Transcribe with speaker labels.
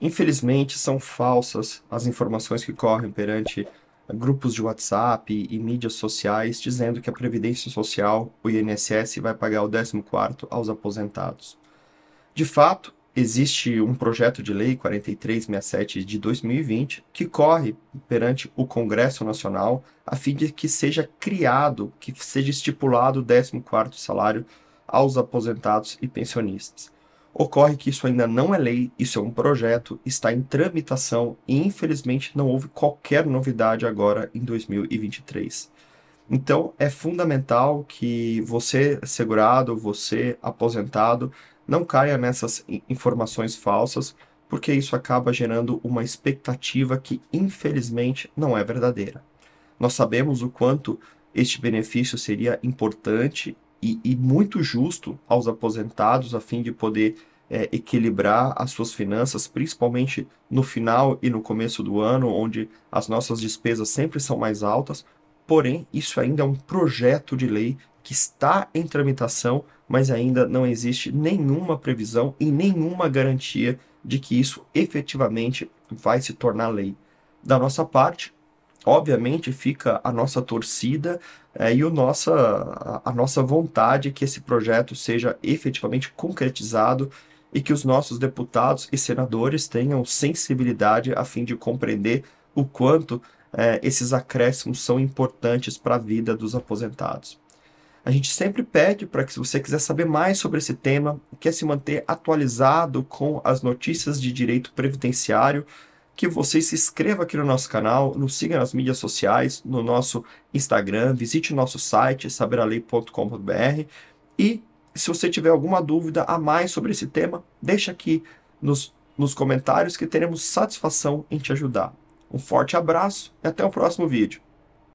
Speaker 1: Infelizmente, são falsas as informações que correm perante grupos de WhatsApp e mídias sociais dizendo que a Previdência Social, o INSS, vai pagar o 14º aos aposentados. De fato, existe um projeto de lei 4367 de 2020 que corre perante o Congresso Nacional a fim de que seja criado, que seja estipulado o 14º salário aos aposentados e pensionistas. Ocorre que isso ainda não é lei, isso é um projeto, está em tramitação e infelizmente não houve qualquer novidade agora em 2023. Então é fundamental que você, segurado, você, aposentado, não caia nessas informações falsas, porque isso acaba gerando uma expectativa que infelizmente não é verdadeira. Nós sabemos o quanto este benefício seria importante e, e muito justo aos aposentados, a fim de poder é, equilibrar as suas finanças, principalmente no final e no começo do ano, onde as nossas despesas sempre são mais altas. Porém, isso ainda é um projeto de lei que está em tramitação, mas ainda não existe nenhuma previsão e nenhuma garantia de que isso efetivamente vai se tornar lei. Da nossa parte, Obviamente fica a nossa torcida é, e o nossa, a, a nossa vontade é que esse projeto seja efetivamente concretizado e que os nossos deputados e senadores tenham sensibilidade a fim de compreender o quanto é, esses acréscimos são importantes para a vida dos aposentados. A gente sempre pede para que, se você quiser saber mais sobre esse tema, quer se manter atualizado com as notícias de direito previdenciário, que você se inscreva aqui no nosso canal, nos siga nas mídias sociais, no nosso Instagram, visite o nosso site saberalei.com.br e se você tiver alguma dúvida a mais sobre esse tema, deixa aqui nos, nos comentários que teremos satisfação em te ajudar. Um forte abraço e até o próximo vídeo.